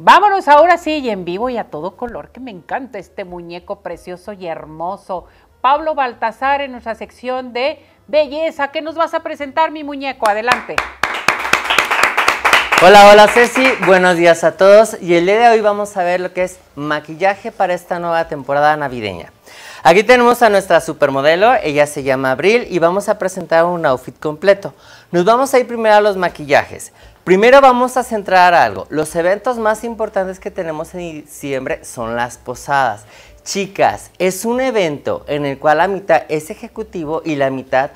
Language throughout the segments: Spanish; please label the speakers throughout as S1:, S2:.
S1: Vámonos ahora sí y en vivo y a todo color, que me encanta este muñeco precioso y hermoso. Pablo Baltasar en nuestra sección de belleza. ¿Qué nos vas a presentar, mi muñeco? Adelante. Hola, hola Ceci, buenos días a todos y el día de hoy vamos a ver lo que es maquillaje para esta nueva temporada navideña. Aquí tenemos a nuestra supermodelo, ella se llama Abril y vamos a presentar un outfit completo. Nos vamos a ir primero a los maquillajes. Primero vamos a centrar algo. Los eventos más importantes que tenemos en diciembre son las posadas. Chicas, es un evento en el cual la mitad es ejecutivo y la mitad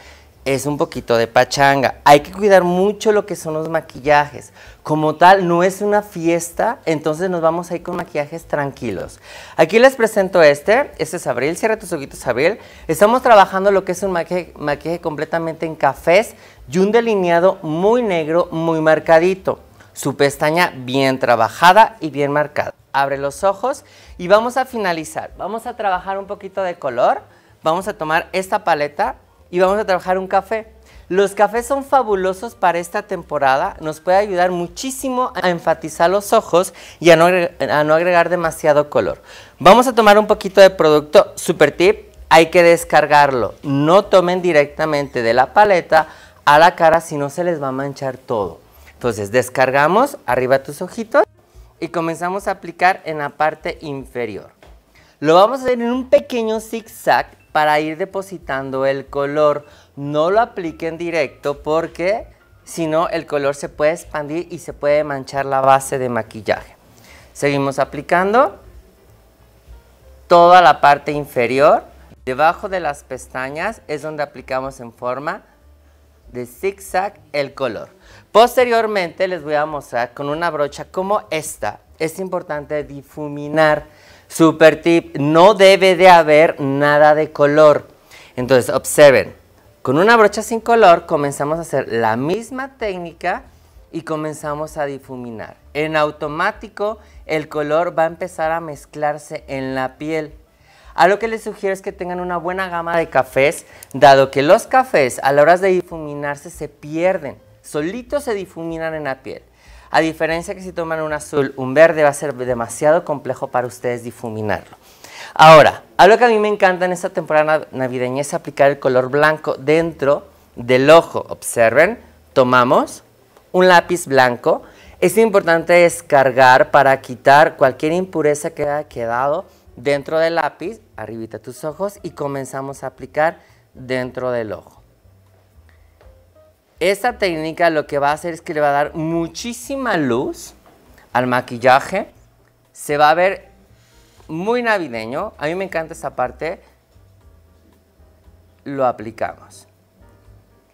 S1: es un poquito de pachanga. Hay que cuidar mucho lo que son los maquillajes. Como tal, no es una fiesta, entonces nos vamos a ir con maquillajes tranquilos. Aquí les presento este. Este es Abril. Cierra tus ojitos, Abril. Estamos trabajando lo que es un maquillaje, maquillaje completamente en cafés y un delineado muy negro, muy marcadito. Su pestaña bien trabajada y bien marcada. Abre los ojos y vamos a finalizar. Vamos a trabajar un poquito de color. Vamos a tomar esta paleta y vamos a trabajar un café. Los cafés son fabulosos para esta temporada, nos puede ayudar muchísimo a enfatizar los ojos y a no, agregar demasiado color. Vamos a tomar un poquito de producto, super tip, hay que descargarlo, no tomen directamente de la paleta a la cara si no se les va a manchar todo. Entonces descargamos arriba tus ojitos y comenzamos a aplicar en la parte inferior. Lo vamos a hacer en un pequeño zigzag para ir depositando el color. No lo apliquen directo porque si no el color se puede expandir y se puede manchar la base de maquillaje. Seguimos aplicando toda la parte inferior. Debajo de las pestañas es donde aplicamos en forma de zigzag el color. Posteriormente les voy a mostrar con una brocha como esta. Es importante difuminar. Super tip, no debe de haber nada de color. Entonces, observen. Con una brocha sin color comenzamos a hacer la misma técnica y comenzamos a difuminar. En automático el color va a empezar a mezclarse en la piel. A lo que les sugiero es que tengan una buena gama de cafés, dado que los cafés a la hora de difuminarse se pierden, solitos se difuminan en la piel. A diferencia que si toman un azul, un verde va a ser demasiado complejo para ustedes difuminarlo. Ahora, algo que a mí me encanta en esta temporada navideña es aplicar el color blanco dentro del ojo. Observen, tomamos un lápiz blanco. Es importante descargar para quitar cualquier impureza que haya quedado dentro del lápiz, arribita tus ojos y comenzamos a aplicar dentro del ojo. Esta técnica lo que va a hacer es que le va a dar muchísima luz al maquillaje. Se va a ver muy navideño. A mí me encanta esa parte. Lo aplicamos.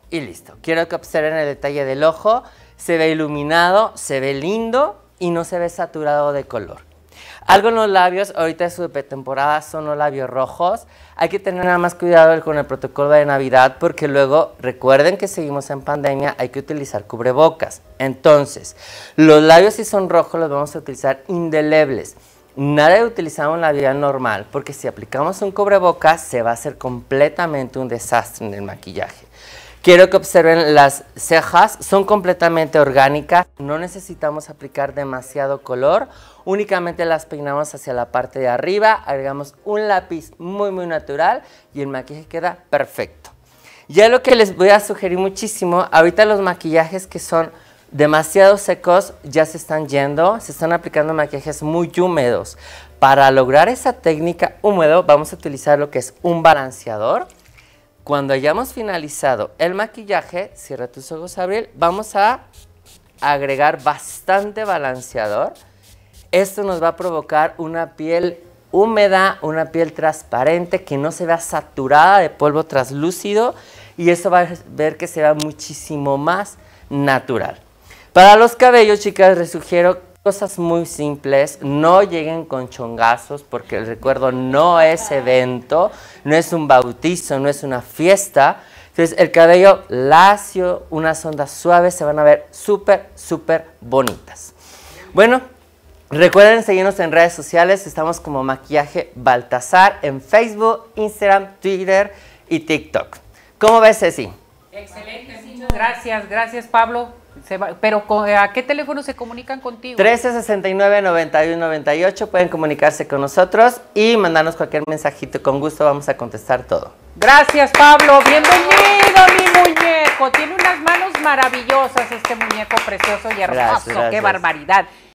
S1: Y listo. Quiero que observen el detalle del ojo. Se ve iluminado, se ve lindo y no se ve saturado de color. Algo en los labios, ahorita es su temporada, son los labios rojos. Hay que tener nada más cuidado con el protocolo de Navidad porque luego recuerden que seguimos en pandemia, hay que utilizar cubrebocas. Entonces, los labios si son rojos los vamos a utilizar indelebles. Nada de utilizar en la vida normal porque si aplicamos un cubrebocas se va a hacer completamente un desastre en el maquillaje. Quiero que observen las cejas, son completamente orgánicas, no necesitamos aplicar demasiado color, únicamente las peinamos hacia la parte de arriba, agregamos un lápiz muy muy natural y el maquillaje queda perfecto. Ya lo que les voy a sugerir muchísimo, ahorita los maquillajes que son demasiado secos ya se están yendo, se están aplicando maquillajes muy húmedos. Para lograr esa técnica húmedo vamos a utilizar lo que es un balanceador. Cuando hayamos finalizado el maquillaje, cierra tus ojos, Abril, vamos a agregar bastante balanceador. Esto nos va a provocar una piel húmeda, una piel transparente que no se vea saturada de polvo traslúcido y eso va a ver que se vea muchísimo más natural. Para los cabellos, chicas, les sugiero cosas muy simples, no lleguen con chongazos, porque el recuerdo no es evento, no es un bautizo, no es una fiesta. Entonces, el cabello lacio, unas ondas suaves, se van a ver súper, súper bonitas. Bueno, recuerden seguirnos en redes sociales, estamos como Maquillaje Baltasar en Facebook, Instagram, Twitter y TikTok. ¿Cómo ves, Ceci? Excelente, gracias, gracias Pablo pero ¿a qué teléfono se comunican contigo? 1369-9198. Pueden comunicarse con nosotros y mandarnos cualquier mensajito. Con gusto vamos a contestar todo. Gracias, Pablo. Bienvenido, mi muñeco. Tiene unas manos maravillosas este muñeco precioso y hermoso. ¡Qué barbaridad!